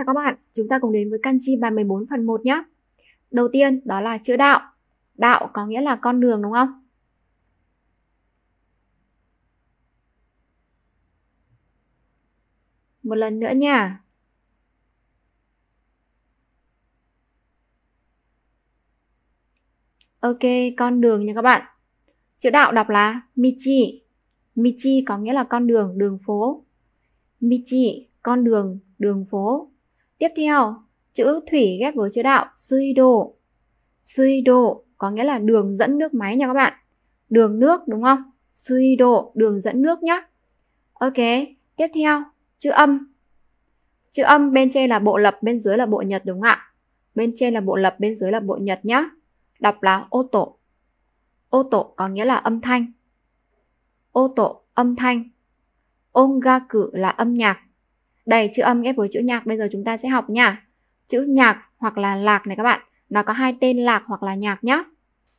chào các bạn, chúng ta cùng đến với Kanji bài 14 phần 1 nhé. Đầu tiên đó là chữ đạo. Đạo có nghĩa là con đường đúng không? Một lần nữa nha. Ok, con đường nha các bạn. Chữ đạo đọc là Michi. Michi có nghĩa là con đường, đường phố. Michi, con đường, đường phố Tiếp theo, chữ thủy ghép với chữ đạo, suy đồ Suy đồ có nghĩa là đường dẫn nước máy nha các bạn. Đường nước đúng không? Suy đồ đường dẫn nước nhá. Ok, tiếp theo, chữ âm. Chữ âm bên trên là bộ lập, bên dưới là bộ nhật đúng không ạ? Bên trên là bộ lập, bên dưới là bộ nhật nhá. Đọc là ô tổ. Ô tổ có nghĩa là âm thanh. Ô tổ, âm thanh. Onggaku là âm nhạc. Đây, chữ âm ghép với chữ nhạc bây giờ chúng ta sẽ học nha. Chữ nhạc hoặc là lạc này các bạn, nó có hai tên lạc hoặc là nhạc nhá.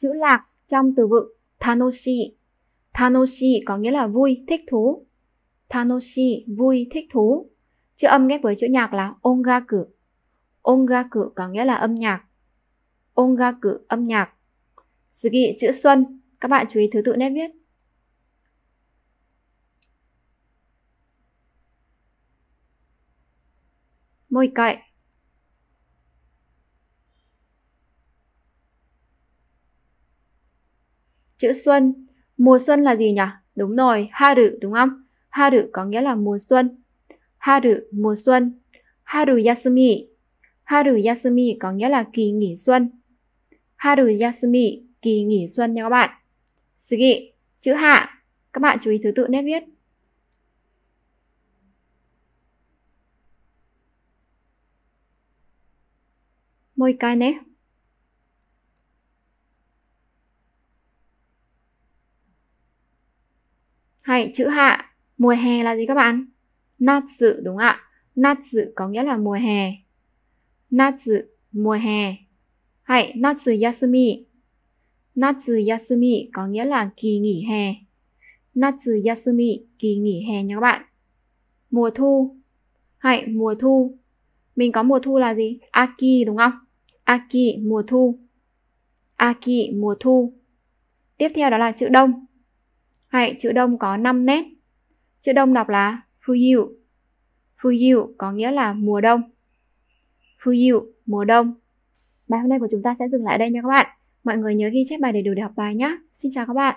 Chữ lạc trong từ vựng tanoshi. Tanoshi có nghĩa là vui, thích thú. Tanoshi, vui, thích thú. Chữ âm ghép với chữ nhạc là ongaku. Ongaku có nghĩa là âm nhạc. Ongaku, âm nhạc. Sugi, chữ xuân. Các bạn chú ý thứ tự nét viết. もう一回。Chữ xuân. Mùa xuân là gì nhỉ? Đúng rồi, haru đúng không? Haru có nghĩa là mùa xuân. Haru, mùa xuân. Haru yasumi. Haru yasumi có nghĩa là kỳ nghỉ xuân. Haru yasumi, kỳ nghỉ xuân nha các bạn. Sugi, chữ hạ. Các bạn chú ý thứ tự nét viết. もう一回ね。Hay, chữ hạ. Mùa hè là gì các bạn? Natsu, đúng ạ. Natsu có nghĩa là mùa hè. Natsu, mùa hè. Hay, natsu yasumi. Natsu yasumi có nghĩa là kỳ nghỉ hè. Natsu yasumi, kỳ nghỉ hè nha các bạn. Mùa thu. hãy mùa thu. Mình có mùa thu là gì? Aki đúng không? Aki mùa thu. Aki mùa thu. Tiếp theo đó là chữ đông. Hay chữ đông có 5 nét. Chữ đông đọc là Fuyu. Fuyu có nghĩa là mùa đông. Fuyu, mùa đông. Bài hôm nay của chúng ta sẽ dừng lại đây nha các bạn. Mọi người nhớ ghi chép bài để đủ để học bài nhé. Xin chào các bạn.